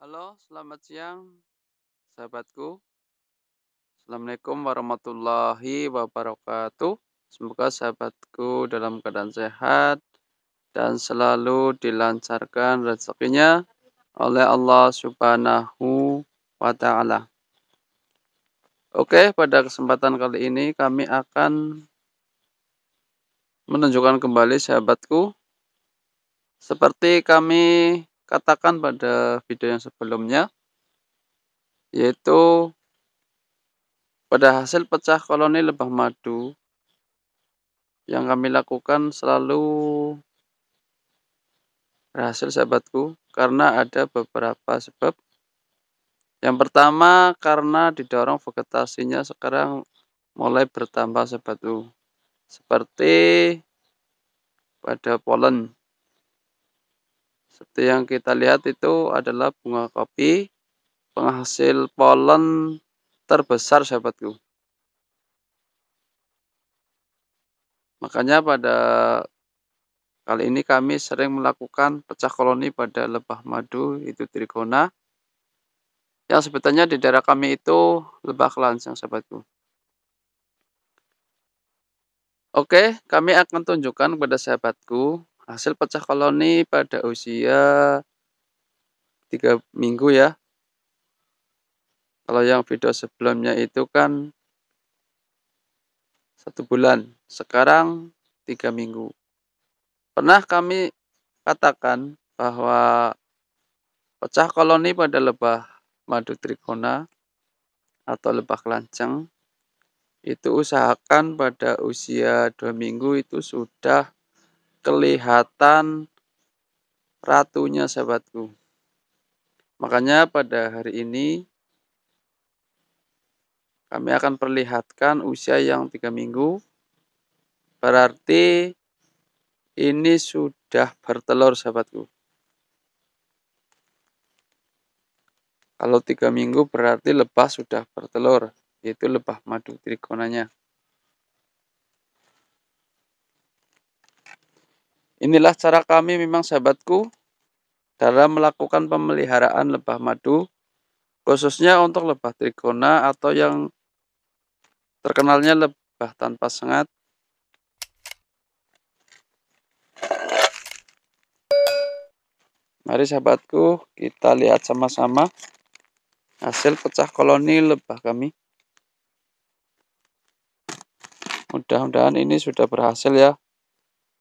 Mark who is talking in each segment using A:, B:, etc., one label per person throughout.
A: Halo, selamat siang sahabatku. Assalamualaikum warahmatullahi wabarakatuh. Semoga sahabatku dalam keadaan sehat dan selalu dilancarkan rezekinya oleh Allah Subhanahu wa taala. Oke, pada kesempatan kali ini kami akan menunjukkan kembali sahabatku seperti kami katakan pada video yang sebelumnya, yaitu pada hasil pecah koloni lebah madu yang kami lakukan selalu berhasil sahabatku karena ada beberapa sebab. Yang pertama karena didorong vegetasinya sekarang mulai bertambah sahabatku. Seperti pada polen seperti yang kita lihat itu adalah bunga kopi penghasil polen terbesar sahabatku. Makanya pada kali ini kami sering melakukan pecah koloni pada lebah madu itu trigona yang sebetulnya di daerah kami itu lebah kelancang sahabatku. Oke, kami akan tunjukkan kepada sahabatku Hasil pecah koloni pada usia tiga minggu ya. Kalau yang video sebelumnya itu kan satu bulan, sekarang tiga minggu. Pernah kami katakan bahwa pecah koloni pada lebah madu trigona atau lebah kelanceng itu usahakan pada usia dua minggu itu sudah kelihatan ratunya sahabatku. Makanya pada hari ini kami akan perlihatkan usia yang tiga minggu. Berarti ini sudah bertelur sahabatku. Kalau tiga minggu berarti lebah sudah bertelur, yaitu lebah madu trigonanya. Inilah cara kami memang sahabatku dalam melakukan pemeliharaan lebah madu khususnya untuk lebah trigona atau yang terkenalnya lebah tanpa sengat Mari sahabatku kita lihat sama-sama hasil pecah koloni lebah kami mudah-mudahan ini sudah berhasil ya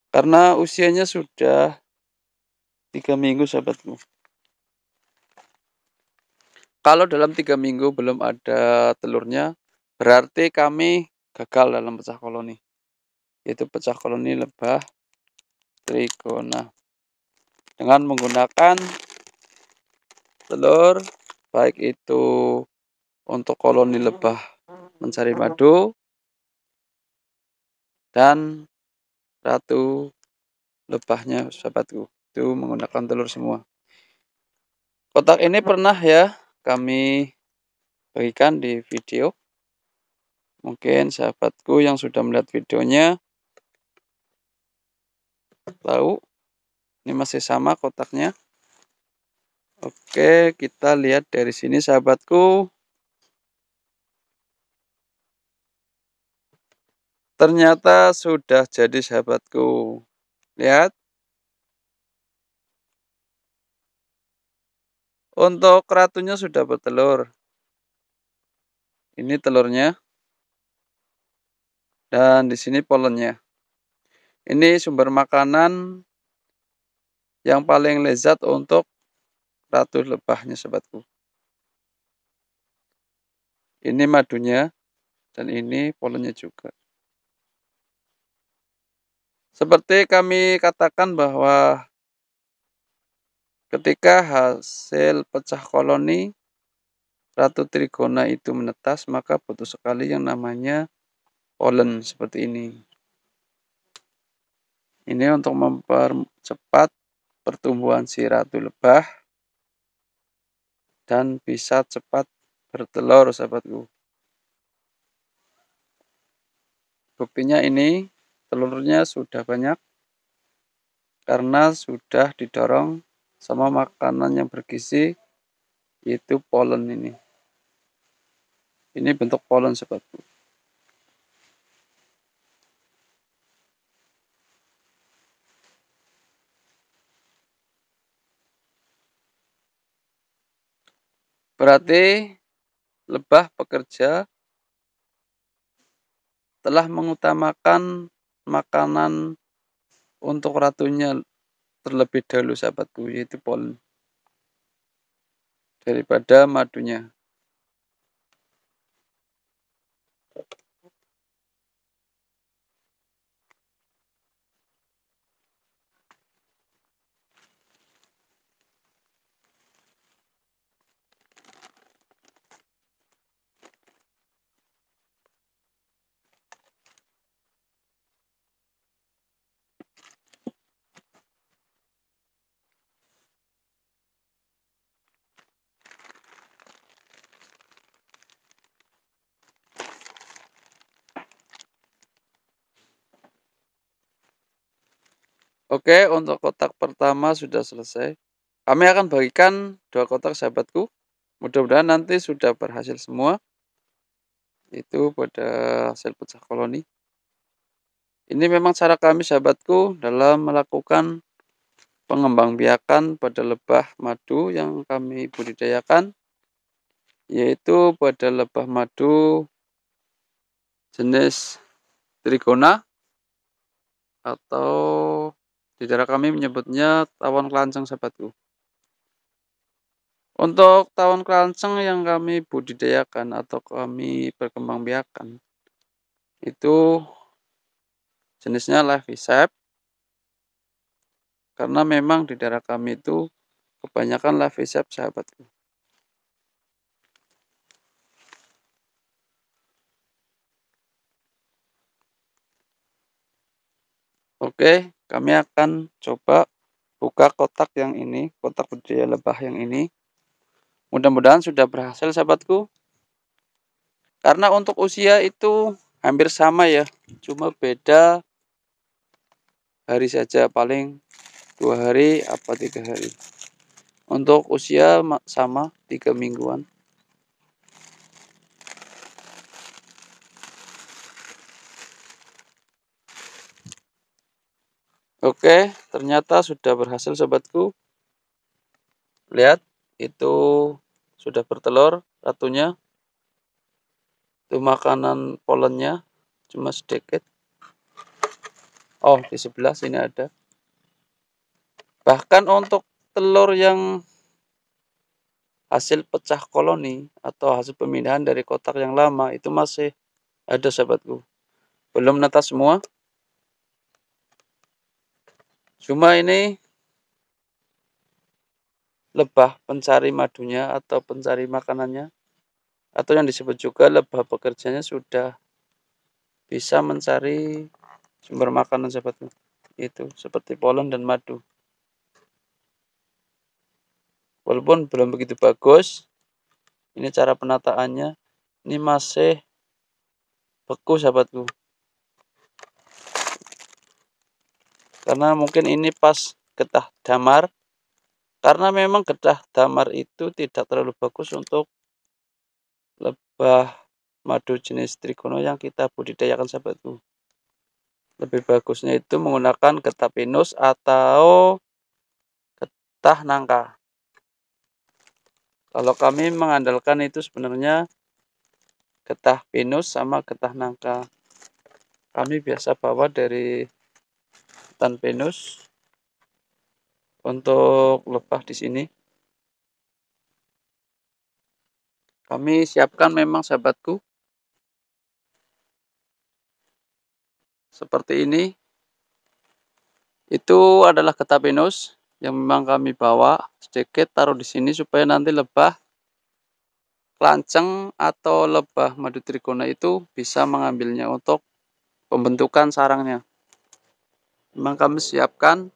A: karena usianya sudah tiga minggu sahabatku. Kalau dalam tiga minggu belum ada telurnya, berarti kami gagal dalam pecah koloni. Yaitu pecah koloni lebah trigona. Dengan menggunakan telur, baik itu untuk koloni lebah mencari madu, dan ratu lebahnya sahabatku itu menggunakan telur semua kotak ini pernah ya kami bagikan di video mungkin sahabatku yang sudah melihat videonya tahu ini masih sama kotaknya oke kita lihat dari sini sahabatku Ternyata sudah jadi sahabatku. Lihat. Untuk ratunya sudah bertelur. Ini telurnya. Dan di sini polennya. Ini sumber makanan yang paling lezat untuk ratu lebahnya sahabatku. Ini madunya dan ini polennya juga. Seperti kami katakan bahwa ketika hasil pecah koloni Ratu Trigona itu menetas, maka butuh sekali yang namanya polen seperti ini. Ini untuk mempercepat pertumbuhan si ratu lebah dan bisa cepat bertelur sahabatku. Buktinya ini telurnya sudah banyak karena sudah didorong sama makanan yang bergizi yaitu polen ini. Ini bentuk polen sebabku Berarti lebah pekerja telah mengutamakan makanan untuk ratunya terlebih dahulu sahabatku yaitu pollen daripada madunya Oke, untuk kotak pertama sudah selesai. Kami akan bagikan dua kotak sahabatku. Mudah-mudahan nanti sudah berhasil semua. Itu pada hasil pecah koloni. Ini memang cara kami sahabatku dalam melakukan pengembangbiakan pada lebah madu yang kami budidayakan yaitu pada lebah madu jenis trigona atau di daerah kami menyebutnya tawon kelanceng sahabatku. Untuk tawon kelanceng yang kami budidayakan atau kami perkembangbiakan itu jenisnya live isep. karena memang di daerah kami itu kebanyakan live isep sahabatku. Oke, kami akan coba buka kotak yang ini, kotak budidaya lebah yang ini. Mudah-mudahan sudah berhasil sahabatku. Karena untuk usia itu hampir sama ya, cuma beda hari saja paling dua hari apa tiga hari. Untuk usia sama tiga mingguan. Oke, ternyata sudah berhasil sobatku. Lihat, itu sudah bertelur ratunya. Itu makanan polennya cuma sedikit. Oh, di sebelah sini ada. Bahkan untuk telur yang hasil pecah koloni atau hasil pemindahan dari kotak yang lama itu masih ada sahabatku. Belum nata semua, Cuma ini lebah pencari madunya atau pencari makanannya atau yang disebut juga lebah pekerjanya sudah bisa mencari sumber makanan seperti itu seperti polen dan madu walaupun belum begitu bagus ini cara penataannya ini masih beku sahabatku karena mungkin ini pas getah damar karena memang getah damar itu tidak terlalu bagus untuk lebah madu jenis trigono yang kita budidayakan sahabat sahabatku lebih bagusnya itu menggunakan getah pinus atau getah nangka kalau kami mengandalkan itu sebenarnya getah pinus sama getah nangka kami biasa bawa dari tan penus untuk lebah di sini. Kami siapkan memang sahabatku seperti ini. Itu adalah ketapenus yang memang kami bawa sedikit taruh di sini supaya nanti lebah lanceng atau lebah madu trigona itu bisa mengambilnya untuk pembentukan sarangnya memang kami siapkan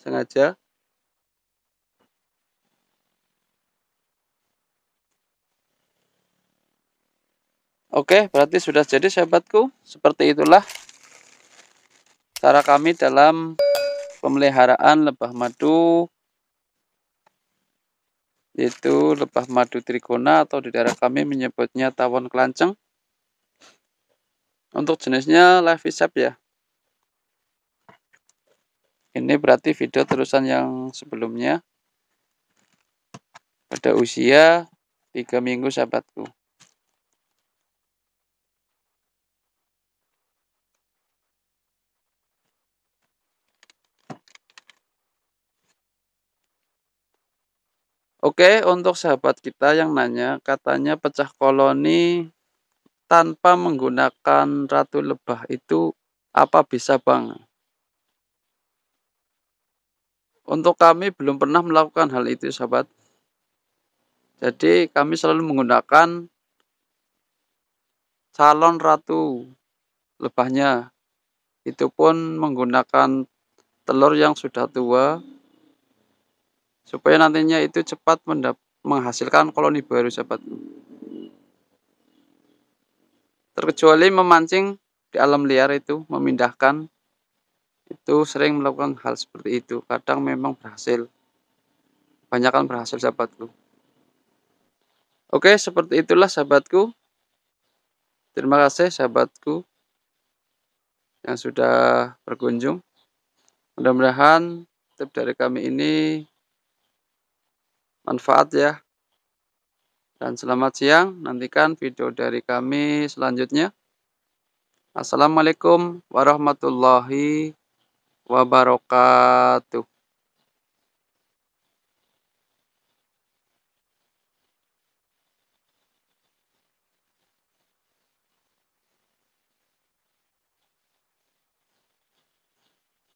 A: sengaja Oke, berarti sudah jadi sahabatku. Seperti itulah cara kami dalam pemeliharaan lebah madu yaitu lebah madu trigona atau di daerah kami menyebutnya tawon kelanceng. Untuk jenisnya live VSAP ya. Ini berarti video terusan yang sebelumnya. Pada usia tiga minggu sahabatku. Oke, untuk sahabat kita yang nanya, katanya pecah koloni tanpa menggunakan ratu lebah itu apa bisa bang? Untuk kami belum pernah melakukan hal itu sahabat. Jadi kami selalu menggunakan calon ratu lebahnya. Itu pun menggunakan telur yang sudah tua supaya nantinya itu cepat menghasilkan koloni baru sahabat terkecuali memancing di alam liar itu memindahkan itu sering melakukan hal seperti itu kadang memang berhasil banyakkan berhasil sahabatku oke seperti itulah sahabatku terima kasih sahabatku yang sudah berkunjung mudah-mudahan tip dari kami ini manfaat ya dan selamat siang, nantikan video dari kami selanjutnya. Assalamualaikum warahmatullahi wabarakatuh.